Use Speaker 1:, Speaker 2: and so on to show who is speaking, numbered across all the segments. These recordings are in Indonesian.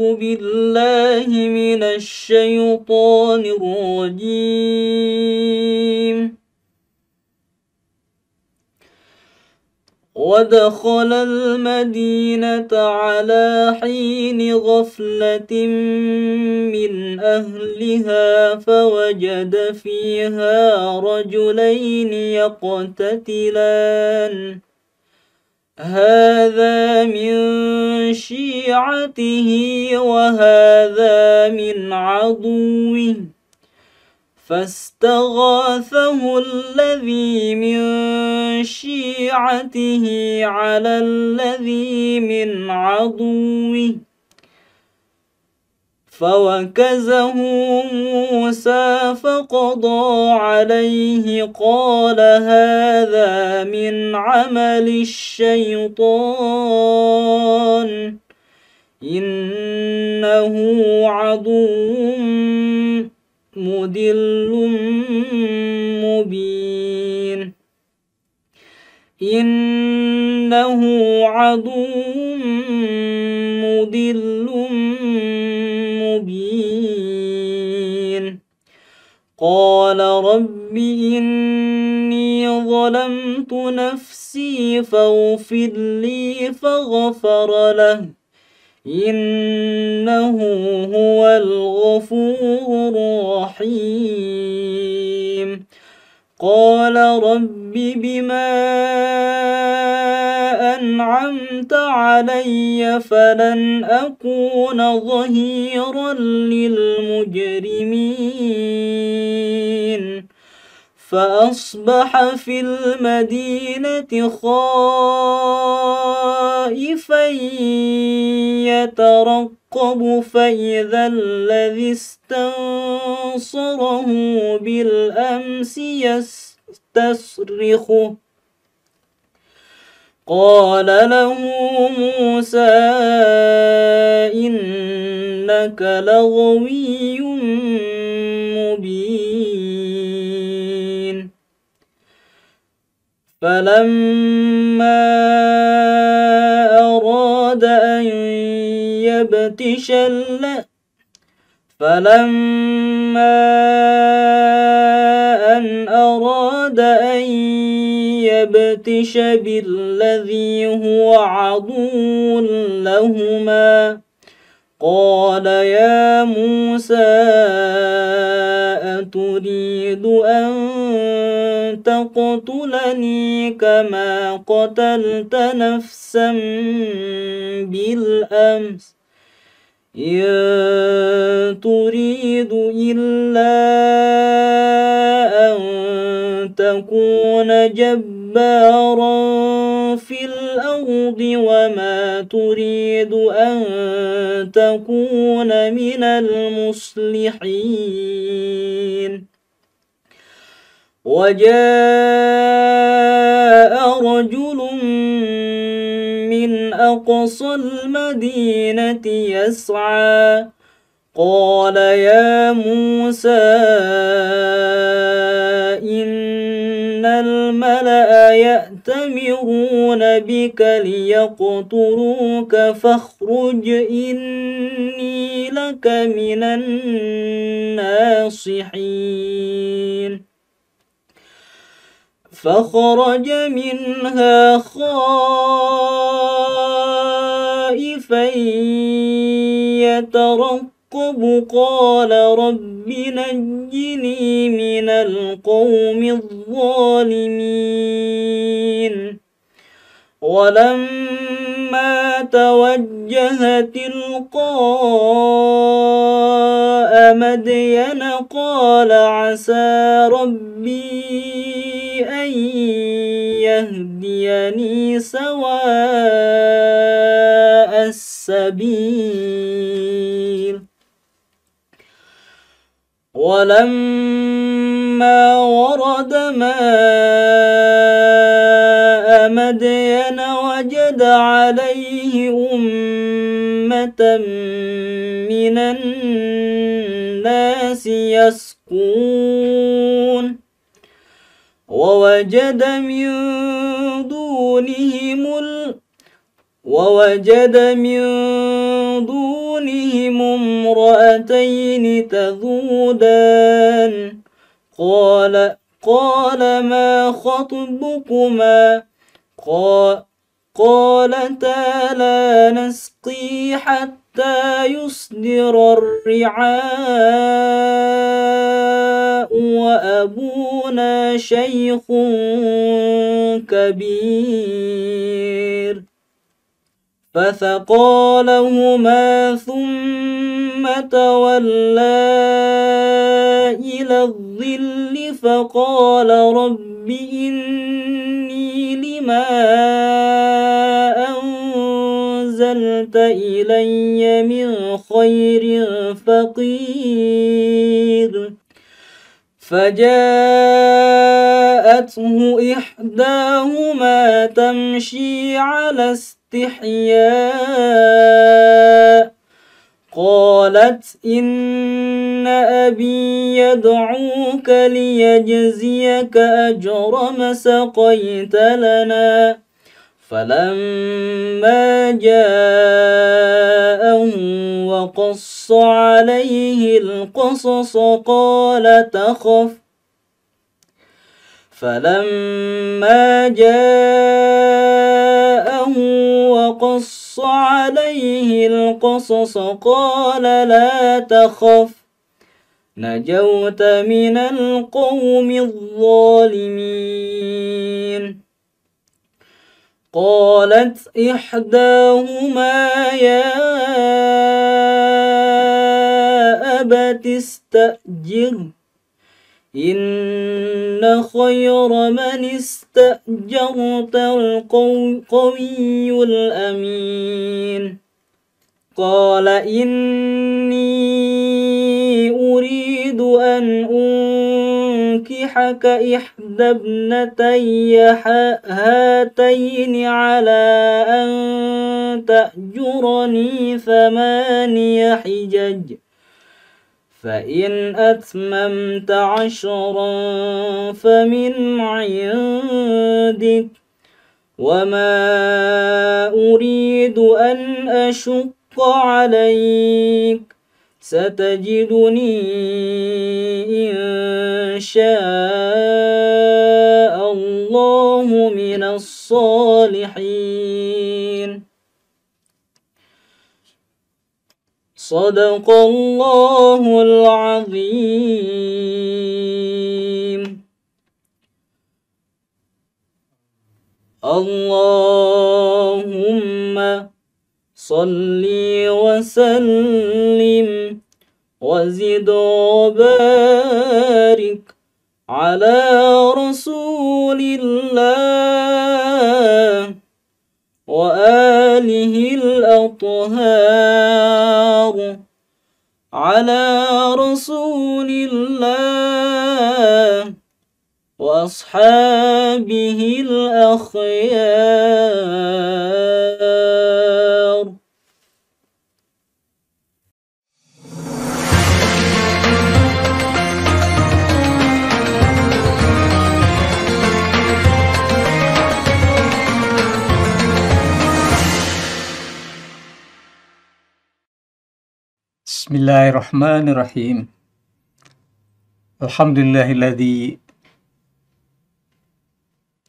Speaker 1: أعوذ بالله من الشيطان الرجيم ودخل المدينة على حين غفلة من أهلها فوجد فيها رجلين يقتتلان هذا من شيعته وهذا من عدوه فاستغاثه الذي من شيعته على الذي من عدوه فوكزه موسى فقضى عليه قال هذا من عمل الشيطان إنه عدو مدل مبين إنه عدو مدل قال رب إني ظلمت نفسي فاغفر لي فغفر له إنه هو الغفور الرحيم قال رب بما أنعمت علي فلن أكون ظهيرا للمجرمين فأصبح في المدينة خائفا يترقب فإذا الذي استنصره بالأمس يستصرخه قال له موسى إنك لغوي مبين فلما أراد أن يبتش فلما أن أراد أن يبتش بالذي هو عدو لهما قال يا موسى أتريد أن تقتلني كما قتلت نفسا بالأمس إن تريد إلا أن تكون جبارا في الأرض وما تريد أن تكون من المصلحين وجاء رجل من أقصى المدينة يسعى قال يا موسى إن الملأ يأتمرون بك ليقتلوك فاخرج إني لك من الناصحين فخرج منها خائفا يترقب قال رب نجني من القوم الظالمين ولما توجه تلقاء مدين قال عسى ربي أن يهديني سواء السبيل ولما ورد ماء مدين وجد عليه أمة من الناس يسقون ووجد من دونهم ووجد من دونهم امرأتين تذودان قال قال ما خطبكما قالتا لا نسقي حتى حتى يصدر الرعاء وأبونا شيخ كبير فثقالهما لهما ثم تولى إلى الظل فقال رب إني لما أنعمت إلي من خير فقير فجاءته إحداهما تمشي على استحياء قالت إن أبي يدعوك ليجزيك أجر ما سقيت لنا فلما جاءهم وقص عليه القصص قال تخف فلما جاءه وقص عليه القصص قال لا تخف نجوت من القوم الظالمين قالت إحداهما يا أبت استأجر إن خير من استأجرت القوي الأمين قال إني أريد أن أنكحك إحدى ابنتي هاتين على أن تأجرني ثماني حجج فإن أتممت عشرا فمن عندك وما أريد أن أشك الحق عليك ستجدني إن شاء الله من الصالحين صدق الله العظيم اللهم صلي وسلم وزد وبارك على رسول الله وآله الأطهار على رسول الله وأصحابه الأخيار
Speaker 2: بسم الله الرحمن الرحيم الحمد لله الذي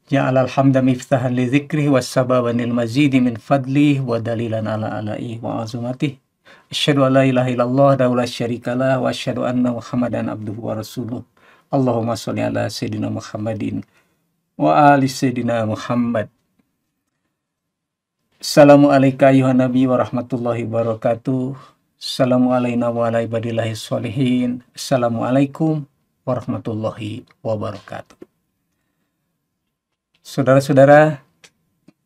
Speaker 2: جعل الحمد مفتاحا لذكره والسبب للمزيد من فضله ودليلا على علائه وعظمته أشهد أن لا إله إلا الله لا شريك له وأشهد أن محمدا عبده ورسوله اللهم صل على سيدنا محمد وآل سيدنا محمد السلام عليك أيها النبي ورحمة الله وبركاته Assalamualaikum warahmatullahi wabarakatuh. Saudara-saudara,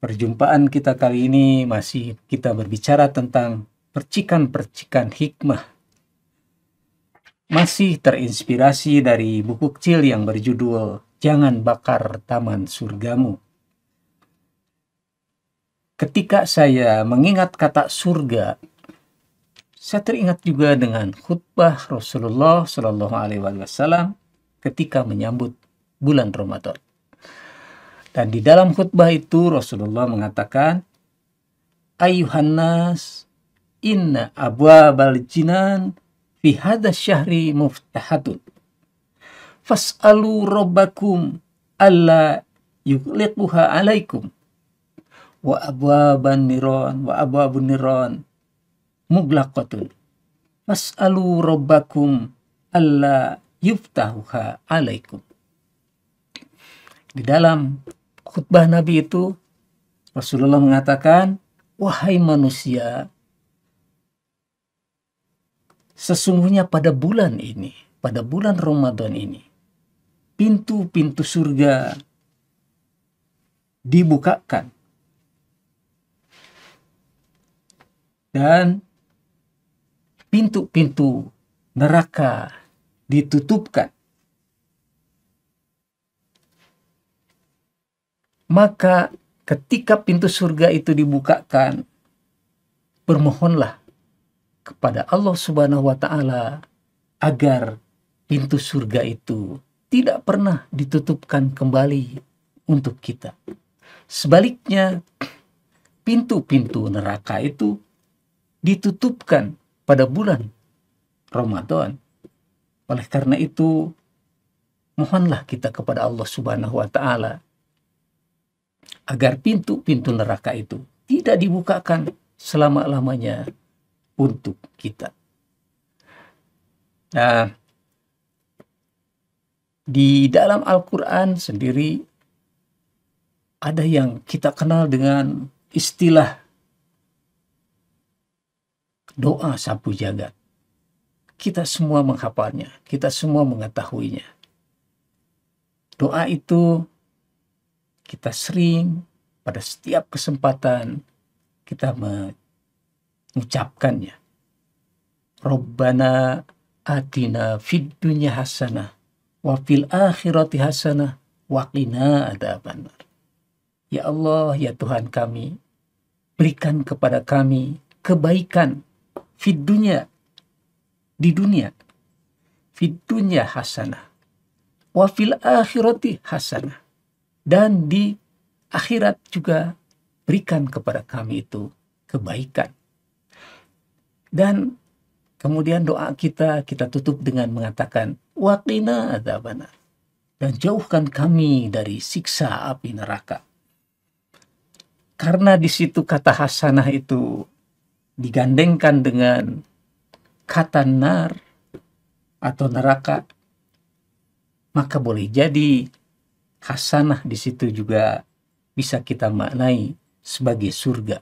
Speaker 2: perjumpaan kita kali ini masih kita berbicara tentang percikan-percikan hikmah. Masih terinspirasi dari buku kecil yang berjudul Jangan Bakar Taman Surgamu. Ketika saya mengingat kata surga saya teringat juga dengan khutbah Rasulullah Shallallahu Alaihi Wasallam ketika menyambut bulan Ramadan. Dan di dalam khutbah itu Rasulullah mengatakan, Ayuhanas inna abwa baljinan fi hada syahri muftahatun. Fas'alu rabbakum alla yugliquha alaikum. Wa abwa baniron wa abwa buniron muglaqatun. Mas'alu rabbakum alla yuftahuha alaikum. Di dalam khutbah Nabi itu Rasulullah mengatakan, "Wahai manusia, sesungguhnya pada bulan ini, pada bulan Ramadan ini, pintu-pintu surga dibukakan. Dan pintu-pintu neraka ditutupkan, maka ketika pintu surga itu dibukakan, bermohonlah kepada Allah Subhanahu wa Ta'ala agar pintu surga itu tidak pernah ditutupkan kembali untuk kita. Sebaliknya, pintu-pintu neraka itu ditutupkan pada bulan Ramadan. Oleh karena itu, mohonlah kita kepada Allah Subhanahu wa taala agar pintu-pintu neraka itu tidak dibukakan selama-lamanya untuk kita. Nah, di dalam Al-Quran sendiri ada yang kita kenal dengan istilah doa sapu jagat. Kita semua menghafalnya, kita semua mengetahuinya. Doa itu kita sering pada setiap kesempatan kita mengucapkannya. robbana atina fid dunya hasanah wa fil akhirati hasanah wa qina adzabannar. Ya Allah, ya Tuhan kami, berikan kepada kami kebaikan Fid dunya di dunia. Fid dunya hasanah. Wa fil akhirati hasanah. Dan di akhirat juga berikan kepada kami itu kebaikan. Dan kemudian doa kita kita tutup dengan mengatakan qina adzabana dan jauhkan kami dari siksa api neraka. Karena di situ kata hasanah itu digandengkan dengan kata nar atau neraka, maka boleh jadi hasanah di situ juga bisa kita maknai sebagai surga.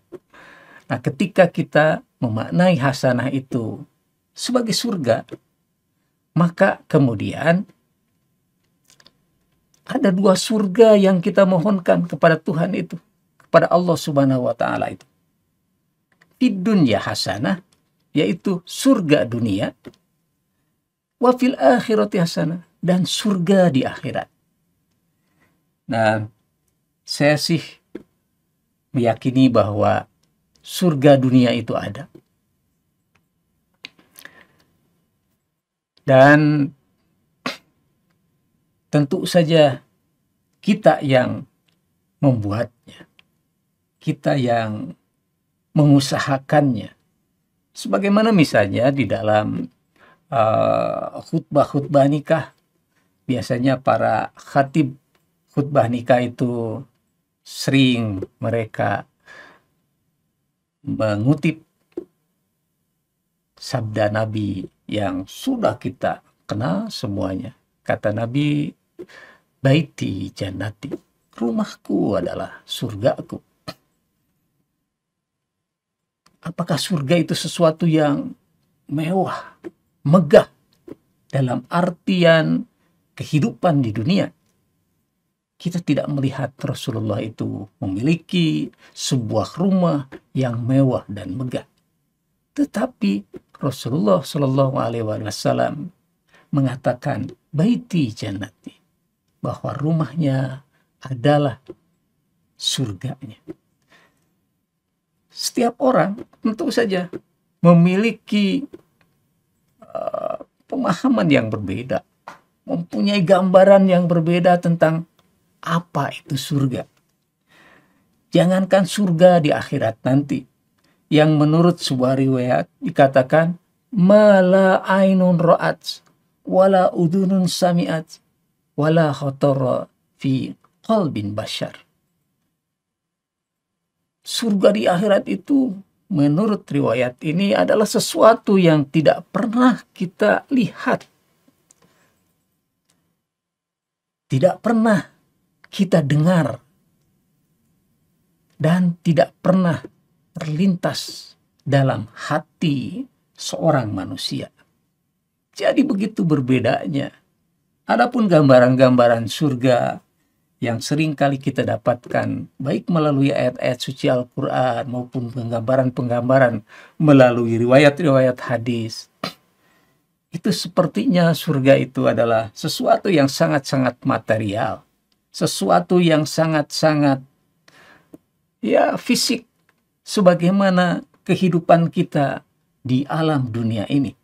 Speaker 2: Nah, ketika kita memaknai hasanah itu sebagai surga, maka kemudian ada dua surga yang kita mohonkan kepada Tuhan itu, kepada Allah Subhanahu wa taala itu fid dunya hasanah yaitu surga dunia wa fil akhirati hasanah dan surga di akhirat. Nah, saya sih meyakini bahwa surga dunia itu ada. Dan tentu saja kita yang membuatnya. Kita yang mengusahakannya. Sebagaimana misalnya di dalam uh, khutbah-khutbah nikah, biasanya para khatib khutbah nikah itu sering mereka mengutip sabda Nabi yang sudah kita kenal semuanya. Kata Nabi, "Baiti Janati, rumahku adalah surgaku." Apakah surga itu sesuatu yang mewah, megah dalam artian kehidupan di dunia? Kita tidak melihat Rasulullah itu memiliki sebuah rumah yang mewah dan megah. Tetapi Rasulullah Shallallahu Alaihi Wasallam mengatakan baiti jannati bahwa rumahnya adalah surganya setiap orang tentu saja memiliki uh, pemahaman yang berbeda, mempunyai gambaran yang berbeda tentang apa itu surga. Jangankan surga di akhirat nanti, yang menurut sebuah riwayat dikatakan mala ainun ra'at wala udunun sami'at wala khotoro fi qalbin bashar surga di akhirat itu menurut riwayat ini adalah sesuatu yang tidak pernah kita lihat. Tidak pernah kita dengar dan tidak pernah terlintas dalam hati seorang manusia. Jadi begitu berbedanya. Adapun gambaran-gambaran surga yang sering kali kita dapatkan baik melalui ayat-ayat suci Al-Qur'an maupun penggambaran-penggambaran melalui riwayat-riwayat hadis. Itu sepertinya surga itu adalah sesuatu yang sangat-sangat material, sesuatu yang sangat-sangat ya fisik sebagaimana kehidupan kita di alam dunia ini.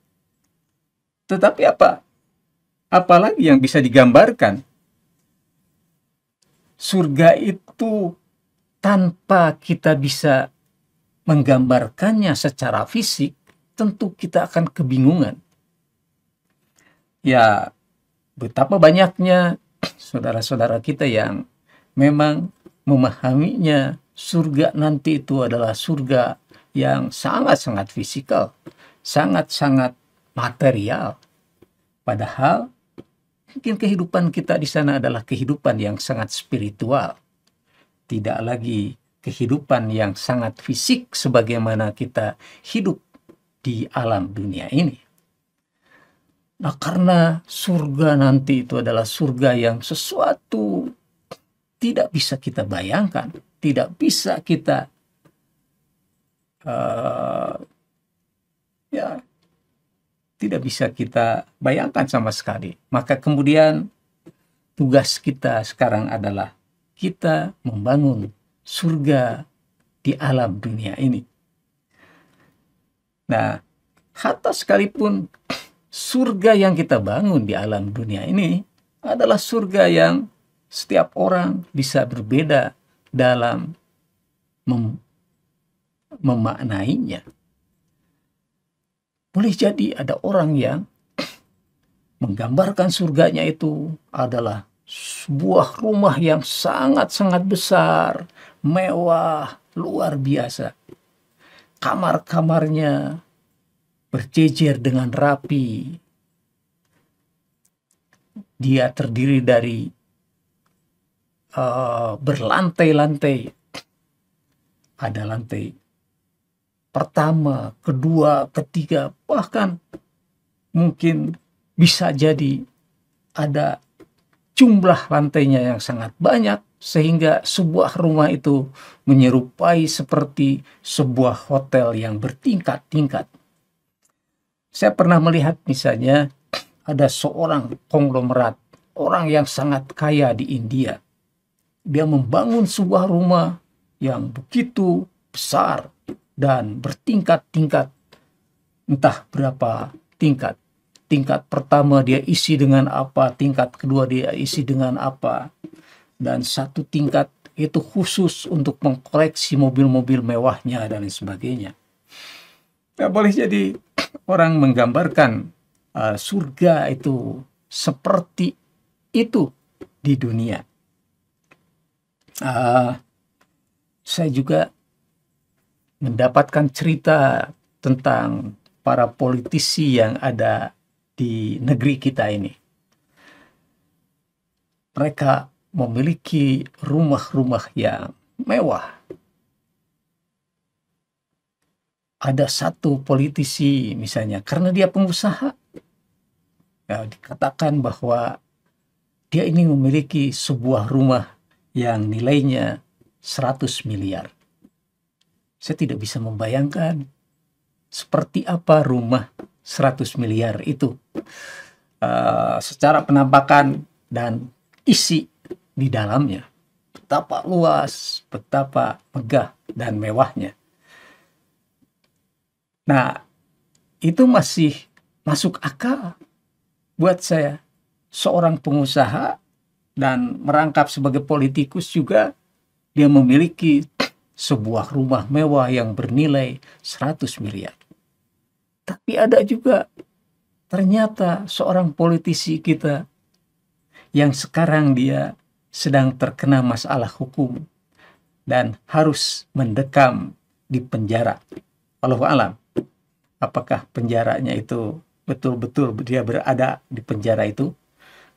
Speaker 2: Tetapi apa? Apalagi yang bisa digambarkan surga itu tanpa kita bisa menggambarkannya secara fisik, tentu kita akan kebingungan. Ya, betapa banyaknya saudara-saudara kita yang memang memahaminya surga nanti itu adalah surga yang sangat-sangat fisikal, sangat-sangat material. Padahal Mungkin kehidupan kita di sana adalah kehidupan yang sangat spiritual. Tidak lagi kehidupan yang sangat fisik sebagaimana kita hidup di alam dunia ini. Nah, karena surga nanti itu adalah surga yang sesuatu tidak bisa kita bayangkan, tidak bisa kita uh, ya tidak bisa kita bayangkan sama sekali. Maka kemudian tugas kita sekarang adalah kita membangun surga di alam dunia ini. Nah, hatta sekalipun surga yang kita bangun di alam dunia ini adalah surga yang setiap orang bisa berbeda dalam mem memaknainya. Boleh jadi ada orang yang menggambarkan surganya itu adalah sebuah rumah yang sangat-sangat besar, mewah, luar biasa. Kamar-kamarnya berjejer dengan rapi. Dia terdiri dari uh, berlantai-lantai. Ada lantai pertama, kedua, ketiga, bahkan mungkin bisa jadi ada jumlah lantainya yang sangat banyak sehingga sebuah rumah itu menyerupai seperti sebuah hotel yang bertingkat-tingkat. Saya pernah melihat misalnya ada seorang konglomerat, orang yang sangat kaya di India. Dia membangun sebuah rumah yang begitu besar, dan bertingkat-tingkat. Entah berapa tingkat. Tingkat pertama dia isi dengan apa, tingkat kedua dia isi dengan apa. Dan satu tingkat itu khusus untuk mengkoleksi mobil-mobil mewahnya dan lain sebagainya. Ya, boleh jadi orang menggambarkan uh, surga itu seperti itu di dunia. Uh, saya juga mendapatkan cerita tentang para politisi yang ada di negeri kita ini. Mereka memiliki rumah-rumah yang mewah. Ada satu politisi misalnya, karena dia pengusaha, ya, dikatakan bahwa dia ini memiliki sebuah rumah yang nilainya 100 miliar. Saya tidak bisa membayangkan seperti apa rumah 100 miliar itu uh, secara penampakan dan isi di dalamnya. Betapa luas, betapa megah dan mewahnya. Nah, itu masih masuk akal buat saya. Seorang pengusaha dan merangkap sebagai politikus juga dia memiliki sebuah rumah mewah yang bernilai 100 miliar. Tapi ada juga ternyata seorang politisi kita yang sekarang dia sedang terkena masalah hukum dan harus mendekam di penjara. Allah alam, apakah penjaranya itu betul-betul dia berada di penjara itu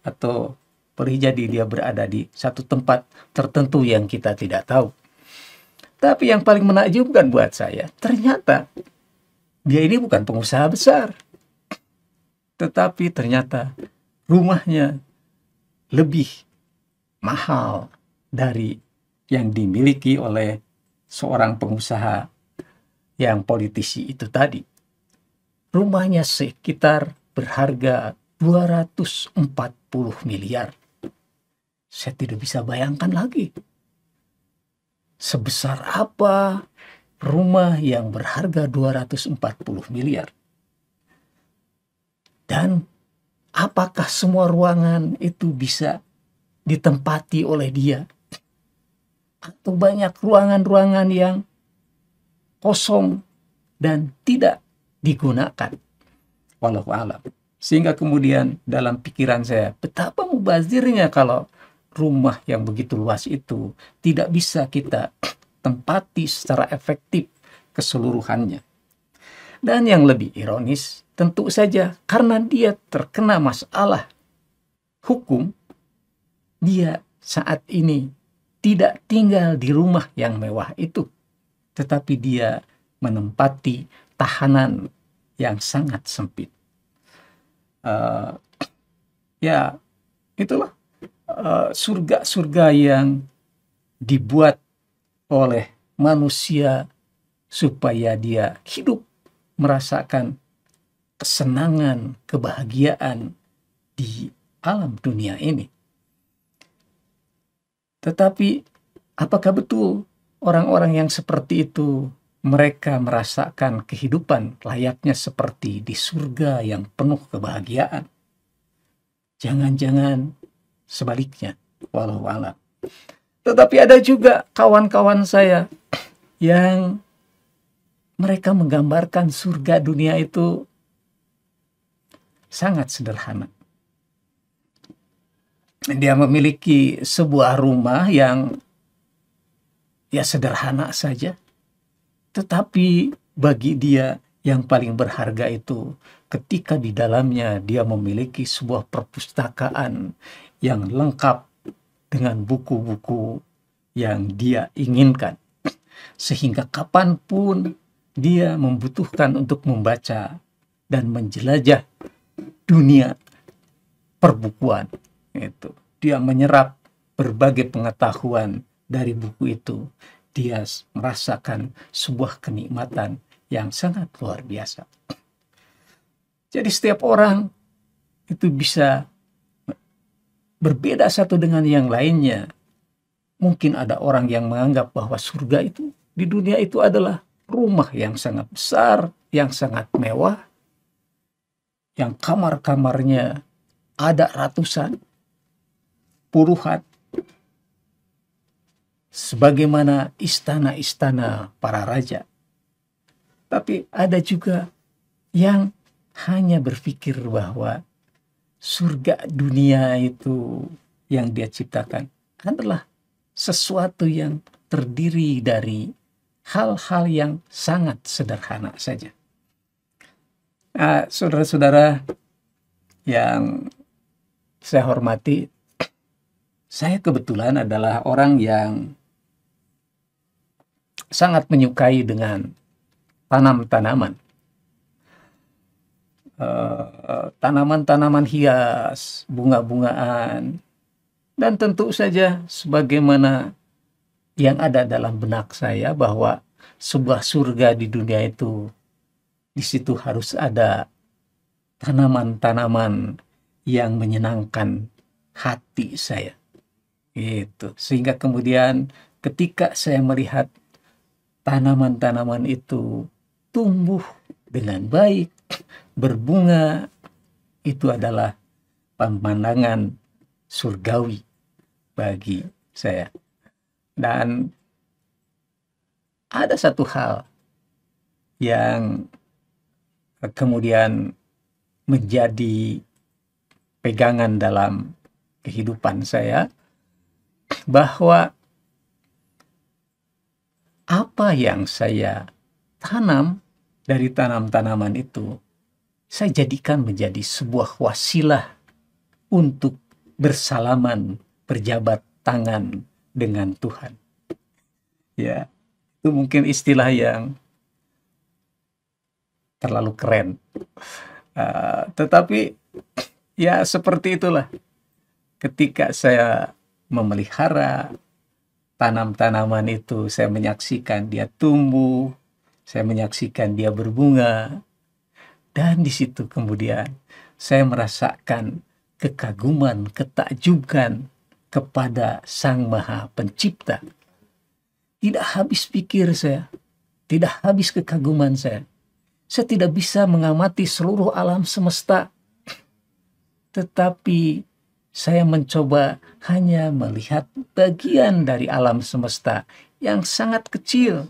Speaker 2: atau boleh jadi dia berada di satu tempat tertentu yang kita tidak tahu. Tapi yang paling menakjubkan buat saya, ternyata dia ini bukan pengusaha besar. Tetapi ternyata rumahnya lebih mahal dari yang dimiliki oleh seorang pengusaha yang politisi itu tadi. Rumahnya sekitar berharga 240 miliar. Saya tidak bisa bayangkan lagi sebesar apa rumah yang berharga 240 miliar. Dan apakah semua ruangan itu bisa ditempati oleh dia? Atau banyak ruangan-ruangan yang kosong dan tidak digunakan. Walau alam. Sehingga kemudian dalam pikiran saya, betapa mubazirnya kalau rumah yang begitu luas itu tidak bisa kita tempati secara efektif keseluruhannya. Dan yang lebih ironis, tentu saja karena dia terkena masalah hukum, dia saat ini tidak tinggal di rumah yang mewah itu, tetapi dia menempati tahanan yang sangat sempit. Uh, ya, itulah surga-surga eh, yang dibuat oleh manusia supaya dia hidup merasakan kesenangan, kebahagiaan di alam dunia ini. Tetapi apakah betul orang-orang yang seperti itu mereka merasakan kehidupan layaknya seperti di surga yang penuh kebahagiaan? Jangan-jangan sebaliknya walau alam tetapi ada juga kawan-kawan saya yang mereka menggambarkan surga dunia itu sangat sederhana dia memiliki sebuah rumah yang ya sederhana saja tetapi bagi dia yang paling berharga itu ketika di dalamnya dia memiliki sebuah perpustakaan yang lengkap dengan buku-buku yang dia inginkan. Sehingga kapanpun dia membutuhkan untuk membaca dan menjelajah dunia perbukuan. Itu. Dia menyerap berbagai pengetahuan dari buku itu. Dia merasakan sebuah kenikmatan yang sangat luar biasa. Jadi setiap orang itu bisa berbeda satu dengan yang lainnya. Mungkin ada orang yang menganggap bahwa surga itu di dunia itu adalah rumah yang sangat besar, yang sangat mewah, yang kamar-kamarnya ada ratusan, puluhan, sebagaimana istana-istana para raja. Tapi ada juga yang hanya berpikir bahwa surga dunia itu yang dia ciptakan adalah sesuatu yang terdiri dari hal-hal yang sangat sederhana saja. Nah, saudara-saudara yang saya hormati, saya kebetulan adalah orang yang sangat menyukai dengan tanam-tanaman tanaman-tanaman uh, hias, bunga-bungaan, dan tentu saja sebagaimana yang ada dalam benak saya bahwa sebuah surga di dunia itu di situ harus ada tanaman-tanaman yang menyenangkan hati saya. Gitu. Sehingga kemudian ketika saya melihat tanaman-tanaman itu tumbuh dengan baik, berbunga itu adalah pemandangan surgawi bagi saya. Dan ada satu hal yang kemudian menjadi pegangan dalam kehidupan saya bahwa apa yang saya tanam dari tanam-tanaman itu saya jadikan menjadi sebuah wasilah untuk bersalaman berjabat tangan dengan Tuhan. Ya, itu mungkin istilah yang terlalu keren. Uh, tetapi ya seperti itulah. Ketika saya memelihara tanam-tanaman itu, saya menyaksikan dia tumbuh, saya menyaksikan dia berbunga, dan di situ kemudian saya merasakan kekaguman, ketakjuban kepada Sang Maha Pencipta. Tidak habis pikir saya, tidak habis kekaguman saya. Saya tidak bisa mengamati seluruh alam semesta, tetapi saya mencoba hanya melihat bagian dari alam semesta yang sangat kecil,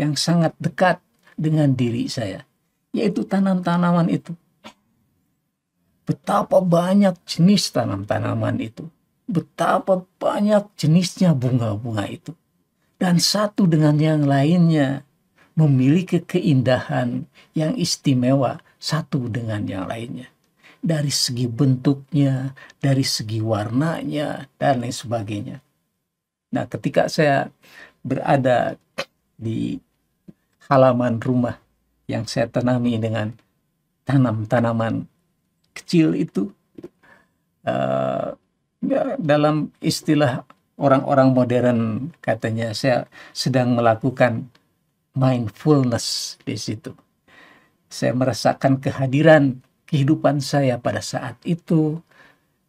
Speaker 2: yang sangat dekat dengan diri saya yaitu tanam-tanaman itu. Betapa banyak jenis tanam-tanaman itu. Betapa banyak jenisnya bunga-bunga itu. Dan satu dengan yang lainnya memiliki keindahan yang istimewa satu dengan yang lainnya. Dari segi bentuknya, dari segi warnanya, dan lain sebagainya. Nah ketika saya berada di halaman rumah yang saya tanami dengan tanam-tanaman kecil itu uh, ya, dalam istilah orang-orang modern katanya saya sedang melakukan mindfulness di situ. Saya merasakan kehadiran kehidupan saya pada saat itu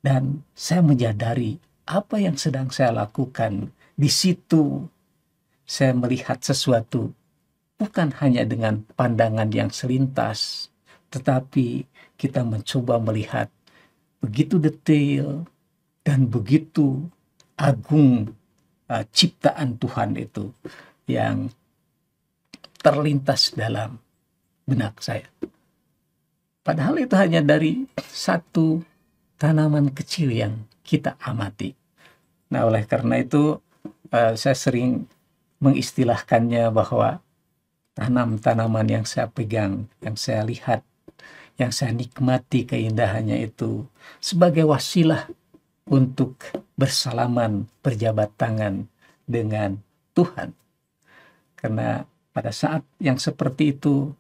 Speaker 2: dan saya menyadari apa yang sedang saya lakukan di situ. Saya melihat sesuatu bukan hanya dengan pandangan yang selintas, tetapi kita mencoba melihat begitu detail dan begitu agung uh, ciptaan Tuhan itu yang terlintas dalam benak saya. Padahal itu hanya dari satu tanaman kecil yang kita amati. Nah, oleh karena itu uh, saya sering mengistilahkannya bahwa tanam-tanaman yang saya pegang, yang saya lihat, yang saya nikmati keindahannya itu sebagai wasilah untuk bersalaman, berjabat tangan dengan Tuhan. Karena pada saat yang seperti itu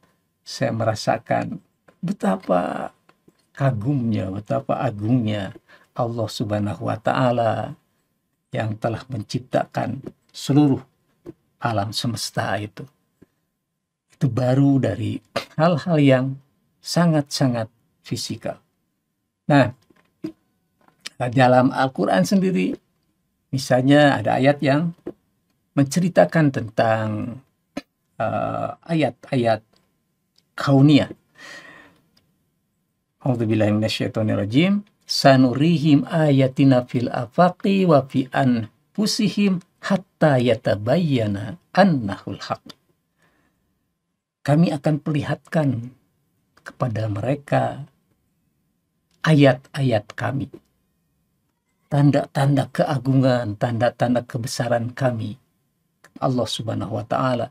Speaker 2: saya merasakan betapa kagumnya, betapa agungnya Allah Subhanahu wa taala yang telah menciptakan seluruh alam semesta itu terbaru dari hal-hal yang sangat-sangat fisikal. Nah, dalam Al-Quran sendiri, misalnya ada ayat yang menceritakan tentang uh, ayat-ayat kaunia. Alhamdulillahirrahmanirrahim. Sanurihim ayatina fil afaqi wa fi anfusihim hatta yatabayyana annahul haqq kami akan perlihatkan kepada mereka ayat-ayat kami. Tanda-tanda keagungan, tanda-tanda kebesaran kami. Allah subhanahu wa ta'ala.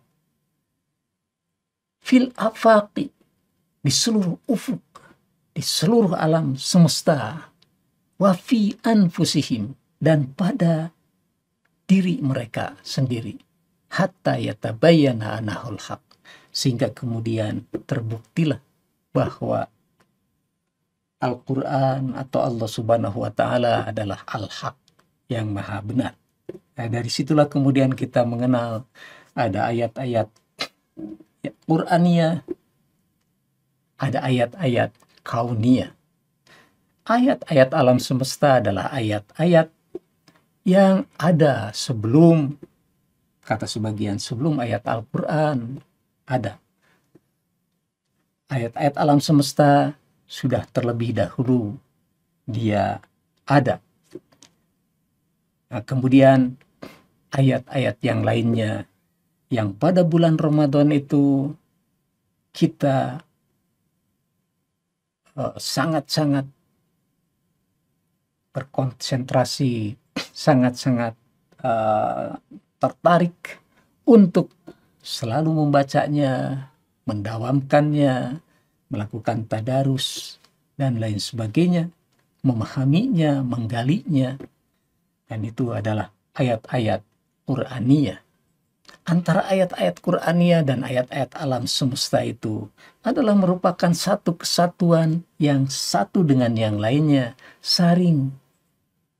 Speaker 2: Fil afaqi, di seluruh ufuk, di seluruh alam semesta. Wafi anfusihim, dan pada diri mereka sendiri. Hatta yatabayana anahul haq sehingga kemudian terbuktilah bahwa Al-Quran atau Allah Subhanahu wa Ta'ala adalah Al-Haq yang Maha Benar. Nah, dari situlah kemudian kita mengenal ada ayat-ayat ya, Qurania, ada ayat-ayat kaunia. Ayat-ayat alam semesta adalah ayat-ayat yang ada sebelum kata sebagian sebelum ayat Al-Qur'an ada. Ayat-ayat alam semesta sudah terlebih dahulu dia ada. Nah, kemudian ayat-ayat yang lainnya yang pada bulan Ramadan itu kita eh, sangat-sangat uh, berkonsentrasi, sangat-sangat uh, tertarik untuk selalu membacanya, mendawamkannya, melakukan tadarus, dan lain sebagainya, memahaminya, menggalinya. Dan itu adalah ayat-ayat Qur'aniyah. Antara ayat-ayat Qur'aniyah dan ayat-ayat alam semesta itu adalah merupakan satu kesatuan yang satu dengan yang lainnya saring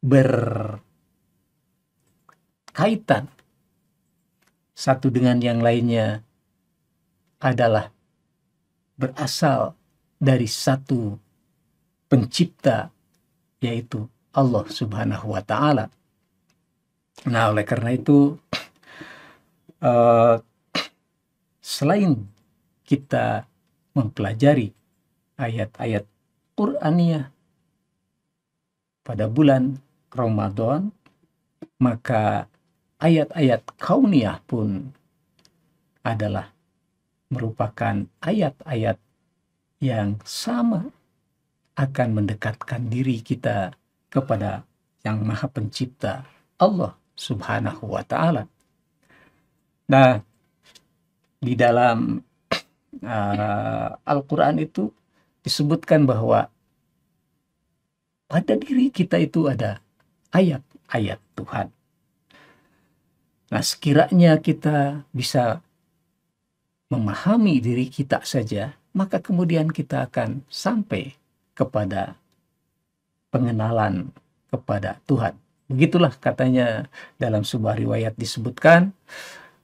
Speaker 2: berkaitan satu dengan yang lainnya adalah berasal dari satu pencipta yaitu Allah Subhanahu wa taala. Nah, oleh karena itu uh, selain kita mempelajari ayat-ayat Qur'aniyah pada bulan Ramadan, maka ayat-ayat kauniyah pun adalah merupakan ayat-ayat yang sama akan mendekatkan diri kita kepada Yang Maha Pencipta Allah Subhanahu wa taala. Nah, di dalam uh, Al-Qur'an itu disebutkan bahwa pada diri kita itu ada ayat-ayat Tuhan Nah, sekiranya kita bisa memahami diri kita saja, maka kemudian kita akan sampai kepada pengenalan kepada Tuhan. Begitulah katanya dalam sebuah riwayat disebutkan,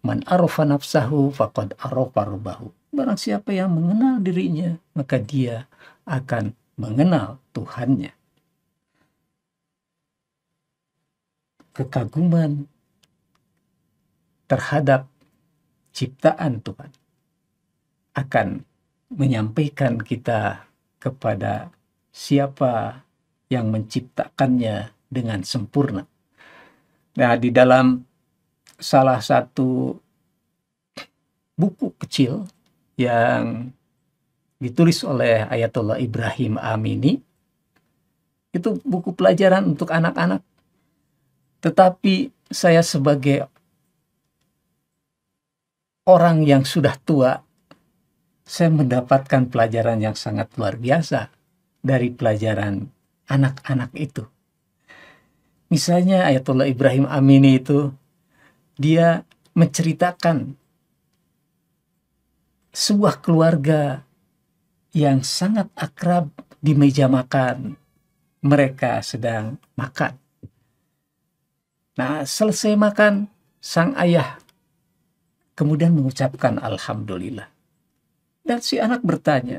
Speaker 2: Man arofa nafsahu faqad arofa rubahu. Barang siapa yang mengenal dirinya, maka dia akan mengenal Tuhannya. Kekaguman terhadap ciptaan Tuhan akan menyampaikan kita kepada siapa yang menciptakannya dengan sempurna. Nah, di dalam salah satu buku kecil yang ditulis oleh Ayatullah Ibrahim Amini itu buku pelajaran untuk anak-anak. Tetapi saya sebagai orang yang sudah tua, saya mendapatkan pelajaran yang sangat luar biasa dari pelajaran anak-anak itu. Misalnya Ayatullah Ibrahim Amini itu, dia menceritakan sebuah keluarga yang sangat akrab di meja makan. Mereka sedang makan. Nah, selesai makan, sang ayah kemudian mengucapkan alhamdulillah. Dan si anak bertanya,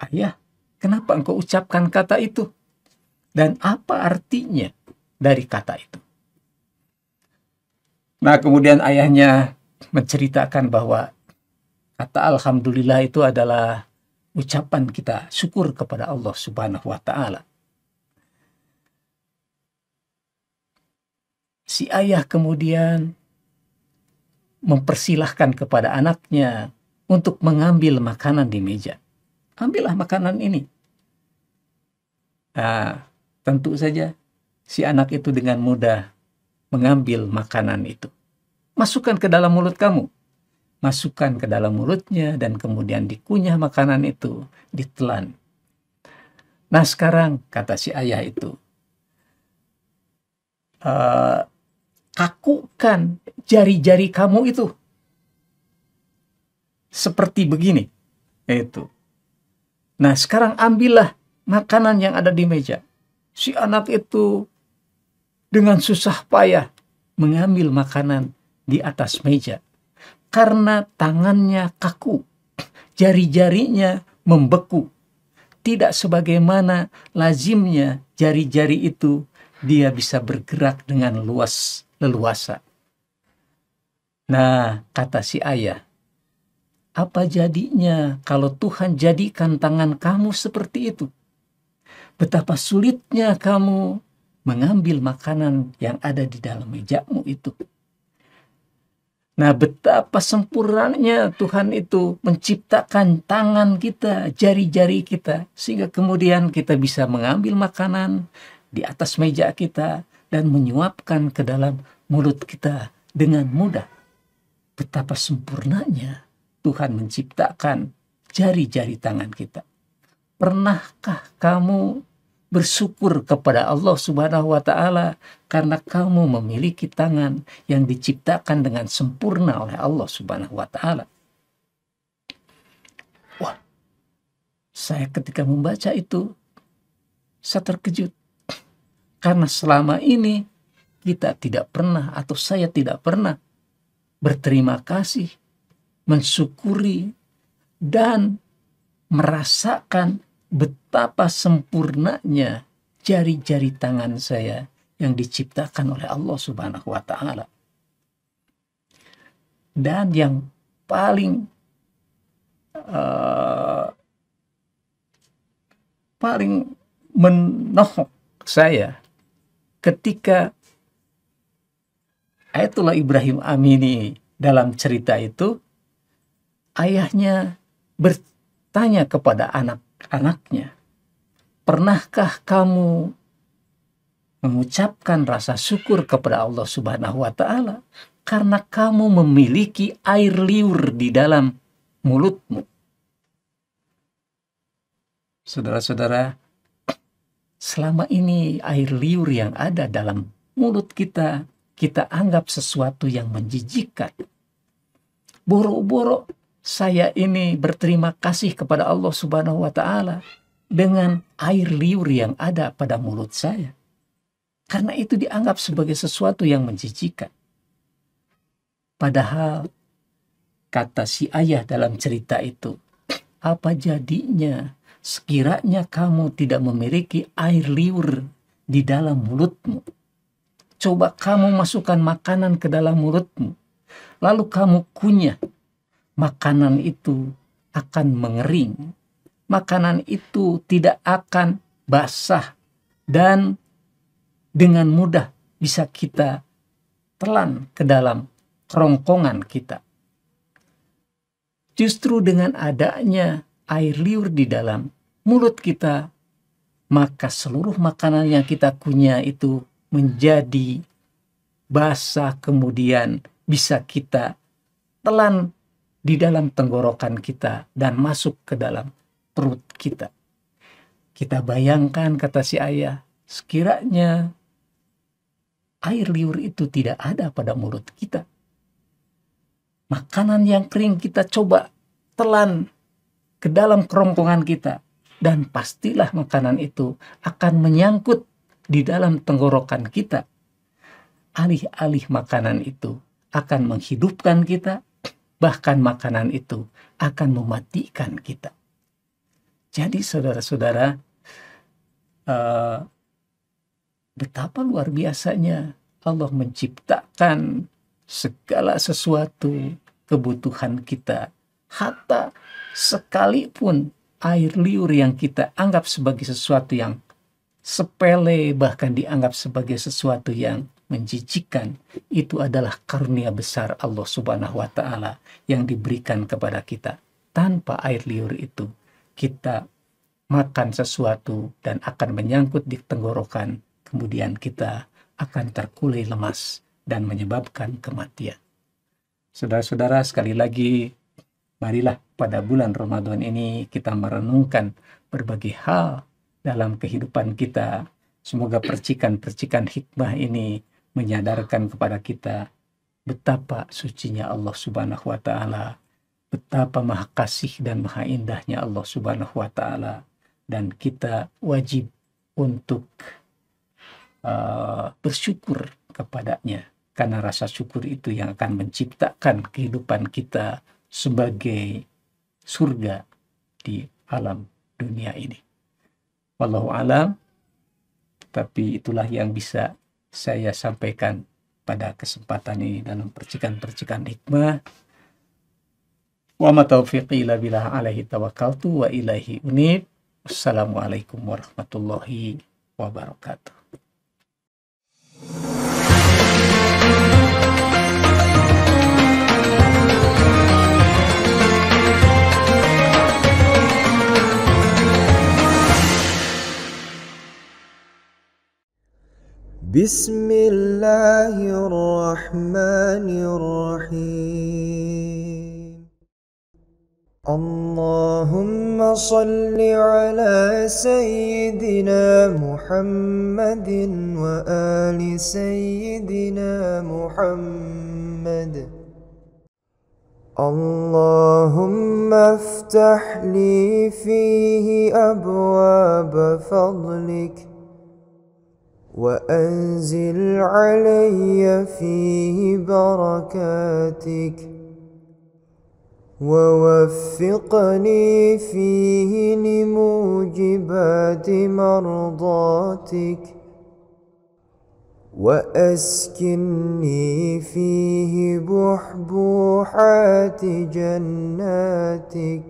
Speaker 2: "Ayah, kenapa engkau ucapkan kata itu? Dan apa artinya dari kata itu?" Nah, kemudian ayahnya menceritakan bahwa kata alhamdulillah itu adalah ucapan kita syukur kepada Allah Subhanahu wa taala. Si ayah kemudian mempersilahkan kepada anaknya untuk mengambil makanan di meja. Ambillah makanan ini. Nah, tentu saja si anak itu dengan mudah mengambil makanan itu. Masukkan ke dalam mulut kamu. Masukkan ke dalam mulutnya dan kemudian dikunyah makanan itu, ditelan. Nah sekarang kata si ayah itu, ah, kakukan jari-jari kamu itu. Seperti begini. Itu. Nah sekarang ambillah makanan yang ada di meja. Si anak itu dengan susah payah mengambil makanan di atas meja. Karena tangannya kaku, jari-jarinya membeku. Tidak sebagaimana lazimnya jari-jari itu dia bisa bergerak dengan luas leluasa. Nah, kata si ayah, apa jadinya kalau Tuhan jadikan tangan kamu seperti itu? Betapa sulitnya kamu mengambil makanan yang ada di dalam mejamu itu. Nah, betapa sempurnanya Tuhan itu menciptakan tangan kita, jari-jari kita, sehingga kemudian kita bisa mengambil makanan di atas meja kita, dan menyuapkan ke dalam mulut kita dengan mudah. Betapa sempurnanya Tuhan menciptakan jari-jari tangan kita. Pernahkah kamu bersyukur kepada Allah Subhanahu wa taala karena kamu memiliki tangan yang diciptakan dengan sempurna oleh Allah Subhanahu wa taala. Wah. Saya ketika membaca itu saya terkejut. Karena selama ini kita tidak pernah atau saya tidak pernah berterima kasih, mensyukuri, dan merasakan betapa sempurnanya jari-jari tangan saya yang diciptakan oleh Allah Subhanahu wa Ta'ala. Dan yang paling uh, paling menohok saya ketika Ayatullah Ibrahim Amini dalam cerita itu ayahnya bertanya kepada anak-anaknya, "Pernahkah kamu mengucapkan rasa syukur kepada Allah Subhanahu wa taala karena kamu memiliki air liur di dalam mulutmu?" Saudara-saudara, selama ini air liur yang ada dalam mulut kita, kita anggap sesuatu yang menjijikkan. Boro-boro saya ini berterima kasih kepada Allah Subhanahu wa taala dengan air liur yang ada pada mulut saya. Karena itu dianggap sebagai sesuatu yang menjijikan. Padahal kata si ayah dalam cerita itu, apa jadinya sekiranya kamu tidak memiliki air liur di dalam mulutmu, coba kamu masukkan makanan ke dalam mulutmu, lalu kamu kunyah, makanan itu akan mengering, makanan itu tidak akan basah, dan dengan mudah bisa kita telan ke dalam kerongkongan kita. Justru dengan adanya air liur di dalam mulut kita, maka seluruh makanan yang kita kunyah itu menjadi basah kemudian bisa kita telan di dalam tenggorokan kita dan masuk ke dalam perut kita. Kita bayangkan kata si ayah, sekiranya air liur itu tidak ada pada mulut kita. Makanan yang kering kita coba telan ke dalam kerongkongan kita dan pastilah makanan itu akan menyangkut di dalam tenggorokan kita. Alih-alih makanan itu akan menghidupkan kita, bahkan makanan itu akan mematikan kita. Jadi saudara-saudara, uh, betapa luar biasanya Allah menciptakan segala sesuatu kebutuhan kita, hatta sekalipun air liur yang kita anggap sebagai sesuatu yang sepele, bahkan dianggap sebagai sesuatu yang menjijikan, itu adalah karunia besar Allah Subhanahu wa Ta'ala yang diberikan kepada kita. Tanpa air liur itu, kita makan sesuatu dan akan menyangkut di tenggorokan, kemudian kita akan terkulai lemas dan menyebabkan kematian. Saudara-saudara, sekali lagi Marilah pada bulan Ramadan ini kita merenungkan berbagai hal dalam kehidupan kita. Semoga percikan-percikan hikmah ini menyadarkan kepada kita betapa sucinya Allah Subhanahu wa taala, betapa maha kasih dan maha indahnya Allah Subhanahu wa taala dan kita wajib untuk uh, bersyukur kepadanya karena rasa syukur itu yang akan menciptakan kehidupan kita sebagai surga di alam dunia ini. Wallahu alam, tapi itulah yang bisa saya sampaikan pada kesempatan ini dalam percikan-percikan hikmah. Wa ma taufiqi illa billah alaihi tawakkaltu wa ilaihi unib. assalamualaikum warahmatullahi wabarakatuh.
Speaker 3: بسم الله الرحمن الرحيم اللهم صل على سيدنا محمد وآل سيدنا محمد اللهم افتح لي فيه أبواب فضلك وأنزل علي فيه بركاتك ووفقني فيه لموجبات مرضاتك وأسكني فيه بحبوحات جناتك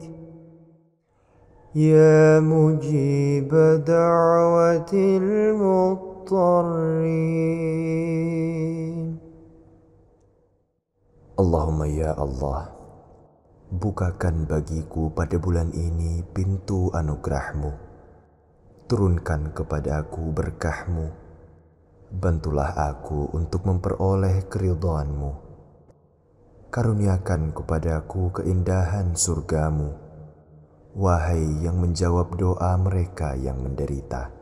Speaker 3: يا مجيب دعوة المطلوب Allahumma ya Allah Bukakan bagiku pada bulan ini pintu anugerahmu Turunkan kepada aku berkahmu Bantulah aku untuk memperoleh keridhaanmu Karuniakan kepadaku keindahan surgamu Wahai yang menjawab doa mereka yang menderita